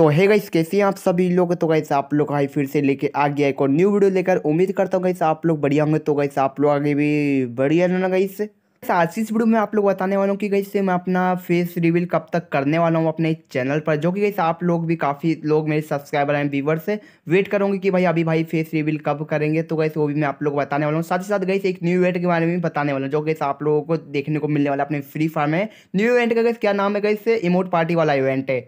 तो है गाइस कैसे हैं आप सभी लोग तो गाइस आप लोग हाई फिर से लेके आ गया एक और न्यू वीडियो लेकर उम्मीद करता हूँ गाइस आप लोग बढ़िया होंगे तो गाइस आप लोग आगे भी बढ़िया ना गाइस आज इस वीडियो में आप लोग बताने वाला हूँ कि गई मैं अपना फेस रिवील कब तक करने वाला हूँ अपने चैनल पर जो कि गई आप लोग भी काफ़ी लोग मेरे सब्सक्राइबर हैं व्यूवर्स से वेट करूँगे कि भाई अभी भाई फेस रिवील कब करेंगे तो गई वो भी मैं आप लोग बताने वाला हूँ साथ ही साथ गई एक न्यू इवेंट के बारे में भी बताने वाला हूँ जो गई आप लोगों को देखने को मिलने वाला अपने फ्री फायर है न्यू इवेंट का गई क्या नाम है गई इमोट पार्टी वाला इवेंट है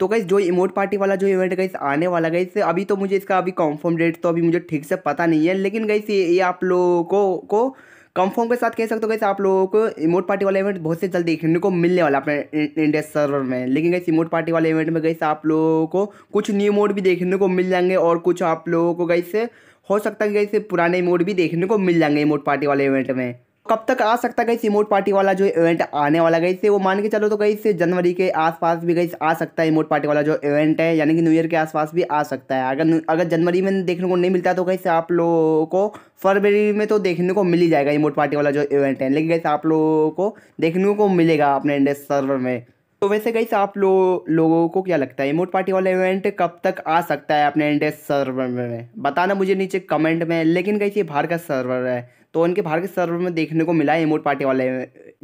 तो गई जो इमोट पार्टी वाला जो इवेंट गई आने वाला गई अभी तो मुझे इसका अभी कॉन्फर्म डेट तो अभी मुझे ठीक से पता नहीं है लेकिन गई ये, ये आप लोगों को, को कंफर्म के साथ कह सकते हो गई आप लोगों को इमोट पार्टी वाला इवेंट बहुत से जल्द देखने को मिलने वाला अपने इंडिया सर्वर में लेकिन गई इमोट पार्टी वाले इवेंट में गई आप लोगों को कुछ न्यू मोड भी देखने को मिल जाएंगे और कुछ आप लोगों को गई हो सकता है गई पुराने मोड भी देखने को मिल जाएंगे इमोट पार्टी वाले इवेंट में कब तक आ सकता है गई इमोट पार्टी वाला जो इवेंट आने वाला गई से वो मान के चलो तो गई से जनवरी के आसपास भी गई आ सकता है इमोट पार्टी वाला जो इवेंट है यानी कि न्यू ईयर के आसपास भी आ सकता है अगर अगर जनवरी में देखने को नहीं मिलता तो कहीं से आप लोगों को फरवरी में तो देखने को मिल ही जाएगा इमोट पार्टी वाला जो इवेंट है लेकिन कैसे आप लोगों को देखने को मिलेगा अपने इंडिया सर्वर में तो वैसे कहीं आप लोगों को क्या लगता है इमोट पार्टी वाला इवेंट कब तक आ सकता है अपने इंडिया सर्वर में बताना मुझे नीचे कमेंट में लेकिन कहीं से बाहर का सर्वर है तो उनके भारत के सर्वर में देखने को मिला है इमोट पार्टी वाले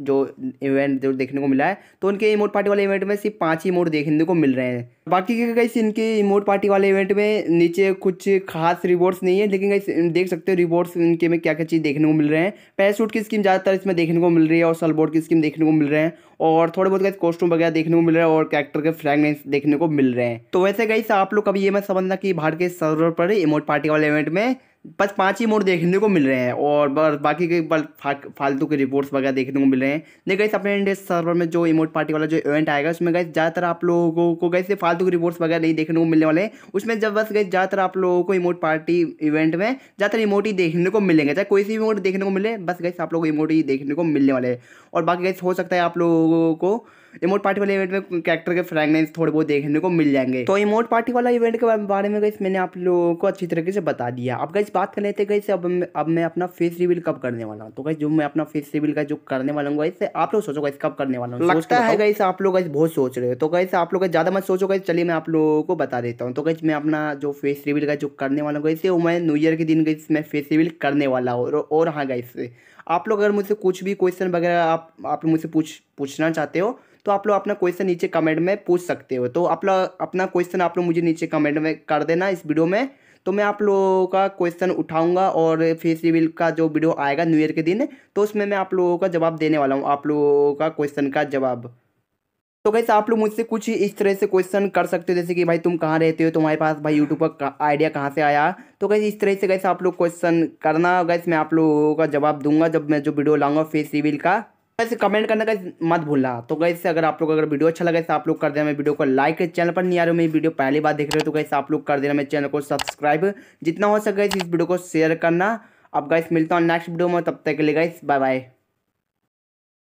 जो इवेंट जो देखने को मिला है तो उनके इमोट पार्टी वाले इवेंट में सिर्फ पाँच ही इमोट देखने को मिल रहे हैं बाकी क्या गई इनके इमोट पार्टी वाले इवेंट में नीचे कुछ खास रिवॉर्ड्स नहीं है लेकिन गई देख सकते हो रिवॉर्ड्स इनके में क्या क्या चीज़ देखने को मिल रहे हैं पैसूट की स्कीम ज़्यादातर इसमें देखने को मिल रही है और सलबोर्ड की स्कीम देखने को मिल रहे हैं और थोड़े बहुत गई कॉस्ट्यूम वगैरह देखने को मिल रहा है और कैरेक्टर के फ्रैगमेंट्स देखने को मिल रहे हैं तो वैसे गई आप लोग कभी ये मत समझना कि भारत के सर्वर पर इमोट पार्टी वाले इवेंट में बस पाँच ही मोड देखने को मिल रहे हैं और बाकी के फालतू के रिपोर्ट्स वगैरह देखने को मिल रहे हैं हैं नहीं गई अपने इंडिया सर्वर में जो इमोट पार्टी वाला जो इवेंट आएगा उसमें गई ज़्यादातर आप लोगों को गई से फालतू की रिपोर्ट्स वगैरह नहीं देखने को मिलने वाले हैं उसमें जब बस गई ज़्यादातर आप लोगों को इमोट पार्टी इवेंट में ज़्यादातर इमोट ही देखने को मिलेंगे चाहे कोई सी इमोट देखने को मिले बस गई आप लोगों को इमोट ही देखने को मिलने वाले हैं और बाकी गई हो सकता है आप लोगों को इमोट पार्टी वाले इवेंट में कैरेक्टर के फ्रेगनेंस थोड़े बहुत देखने को मिल जाएंगे तो इमोट पार्टी वाला इवेंट के बारे में गई मैंने आप लोगों को अच्छी तरीके से बता दिया अब गई बात कर लेते गई अब अब मैं अपना फेस रिविल कब करने वाला हूँ तो गई जो मैं अपना फेस रिविल का जो करने वाला हूँ इससे आप लोग सोचो गई कब करने वाला हूँ लगता है गई आप लोग गई बहुत सोच रहे हो तो गई आप लोग ज़्यादा मत सोचो गई चलिए मैं आप लोगों को बता देता हूँ तो गई मैं अपना जो फेस रिविल का जो करने वाला हूँ गई वो मैं न्यू ईयर के दिन गई मैं फेस रिविल करने वाला हूँ और हाँ गई आप लोग अगर मुझसे कुछ भी क्वेश्चन वगैरह आप आप मुझसे पूछ पूछना चाहते हो तो आप लोग अपना क्वेश्चन नीचे कमेंट में पूछ सकते हो तो आप लोग अपना क्वेश्चन आप लोग मुझे नीचे कमेंट में कर देना इस वीडियो में तो मैं आप लोगों का क्वेश्चन उठाऊंगा और फेस रिविल का जो वीडियो आएगा न्यू ईयर के दिन तो उसमें मैं आप लोगों का जवाब देने वाला हूँ आप लोगों का क्वेश्चन का जवाब तो कैसे आप लोग मुझसे कुछ इस तरह से क्वेश्चन कर सकते हो जैसे कि भाई तुम कहाँ रहते हो तुम्हारे पास भाई यूट्यूब पर आइडिया कहाँ से आया तो कैसे इस तरह से कैसे आप लोग क्वेश्चन करना कैसे मैं आप लोगों का जवाब दूंगा जब मैं जो वीडियो लाऊंगा फेस रिविल का ऐसे कमेंट करना का मत भूलना तो कैसे अगर आप लोग अगर वीडियो अच्छा लगा तो आप लोग कर देना मेरे वीडियो को लाइक चैनल पर नहीं आ रहे हो मेरी वीडियो पहली बार देख रहे हो तो कैसे आप लोग कर देना मेरे चैनल को सब्सक्राइब जितना हो सके इस वीडियो को शेयर करना अब गाइस मिलता हूँ नेक्स्ट वीडियो में तब तक के लिए गाइस बाय बाय